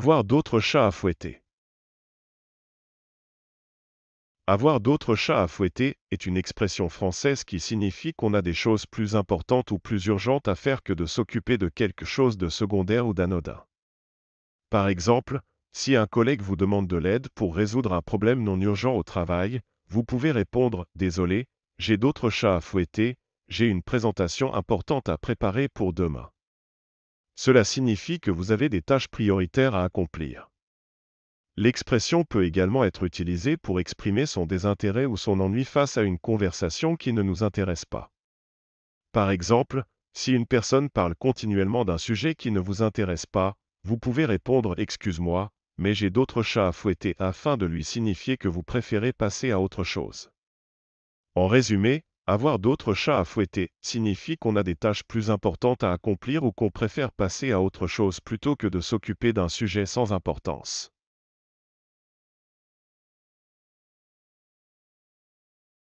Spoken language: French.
Avoir d'autres chats à fouetter. Avoir d'autres chats à fouetter est une expression française qui signifie qu'on a des choses plus importantes ou plus urgentes à faire que de s'occuper de quelque chose de secondaire ou d'anodin. Par exemple, si un collègue vous demande de l'aide pour résoudre un problème non urgent au travail, vous pouvez répondre Désolé, j'ai d'autres chats à fouetter, j'ai une présentation importante à préparer pour demain. Cela signifie que vous avez des tâches prioritaires à accomplir. L'expression peut également être utilisée pour exprimer son désintérêt ou son ennui face à une conversation qui ne nous intéresse pas. Par exemple, si une personne parle continuellement d'un sujet qui ne vous intéresse pas, vous pouvez répondre ⁇ Excuse-moi, mais j'ai d'autres chats à fouetter ⁇ afin de lui signifier que vous préférez passer à autre chose. En résumé, avoir d'autres chats à fouetter signifie qu'on a des tâches plus importantes à accomplir ou qu'on préfère passer à autre chose plutôt que de s'occuper d'un sujet sans importance.